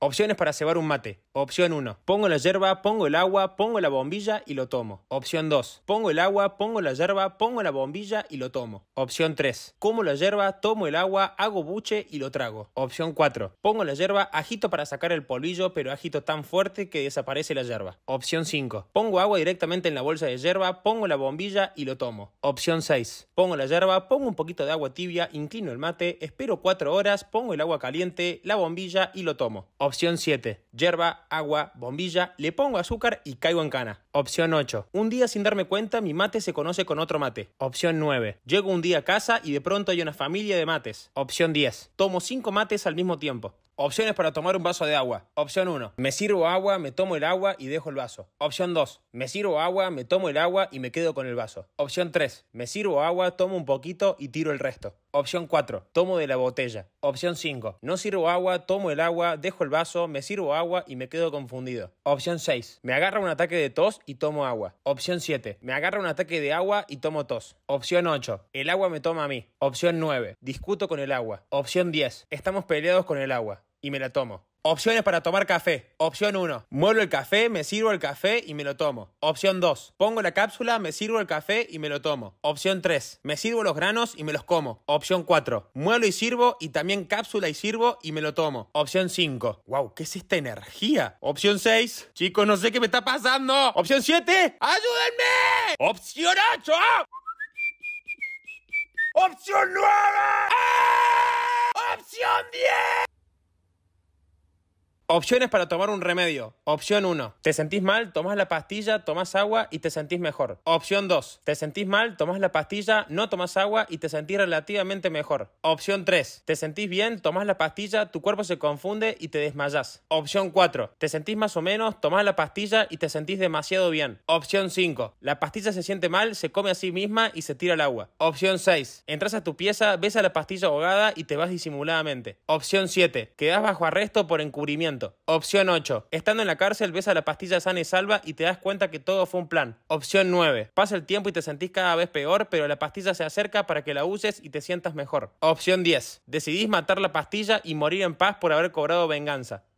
Opciones para cebar un mate. Opción 1. Pongo la yerba, pongo el agua, pongo la bombilla y lo tomo. Opción 2. Pongo el agua, pongo la yerba, pongo la bombilla y lo tomo. Opción 3. Como la yerba, tomo el agua, hago buche y lo trago. Opción 4. Pongo la yerba, agito para sacar el polvillo, pero agito tan fuerte que desaparece la yerba. Opción 5. Pongo agua directamente en la bolsa de yerba, pongo la bombilla y lo tomo. Opción 6. Pongo la yerba, pongo un poquito de agua tibia, inclino el mate, espero 4 horas, pongo el agua caliente, la bombilla y lo tomo. Opción 7. Yerba, agua, bombilla, le pongo azúcar y caigo en cana. Opción 8. Un día sin darme cuenta mi mate se conoce con otro mate. Opción 9. Llego un día a casa y de pronto hay una familia de mates. Opción 10. Tomo 5 mates al mismo tiempo. Opciones para tomar un vaso de agua. Opción 1. Me sirvo agua, me tomo el agua y dejo el vaso. Opción 2. Me sirvo agua, me tomo el agua y me quedo con el vaso. Opción 3. Me sirvo agua, tomo un poquito y tiro el resto. Opción 4. Tomo de la botella. Opción 5. No sirvo agua, tomo el agua, dejo el vaso, me sirvo agua y me quedo confundido. Opción 6. Me agarra un ataque de tos y tomo agua. Opción 7. Me agarra un ataque de agua y tomo tos. Opción 8. El agua me toma a mí. Opción 9. Discuto con el agua. Opción 10. Estamos peleados con el agua y me la tomo. Opciones para tomar café. Opción 1. Muelo el café, me sirvo el café y me lo tomo. Opción 2. Pongo la cápsula, me sirvo el café y me lo tomo. Opción 3. Me sirvo los granos y me los como. Opción 4. Muelo y sirvo y también cápsula y sirvo y me lo tomo. Opción 5. Wow, ¿qué es esta energía? Opción 6. Chicos, no sé qué me está pasando. Opción 7. ¡Ayúdenme! Opción 8. Opción 9. ¡Ah! Opción 10. Opciones para tomar un remedio. Opción 1. Te sentís mal, tomás la pastilla, tomás agua y te sentís mejor. Opción 2. Te sentís mal, tomás la pastilla, no tomás agua y te sentís relativamente mejor. Opción 3. Te sentís bien, tomás la pastilla, tu cuerpo se confunde y te desmayas. Opción 4. Te sentís más o menos, tomás la pastilla y te sentís demasiado bien. Opción 5. La pastilla se siente mal, se come a sí misma y se tira al agua. Opción 6. Entras a tu pieza, ves a la pastilla ahogada y te vas disimuladamente. Opción 7. Quedás bajo arresto por encubrimiento. Opción 8. Estando en la cárcel ves a la pastilla sana y salva y te das cuenta que todo fue un plan. Opción 9. Pasa el tiempo y te sentís cada vez peor, pero la pastilla se acerca para que la uses y te sientas mejor. Opción 10. Decidís matar la pastilla y morir en paz por haber cobrado venganza.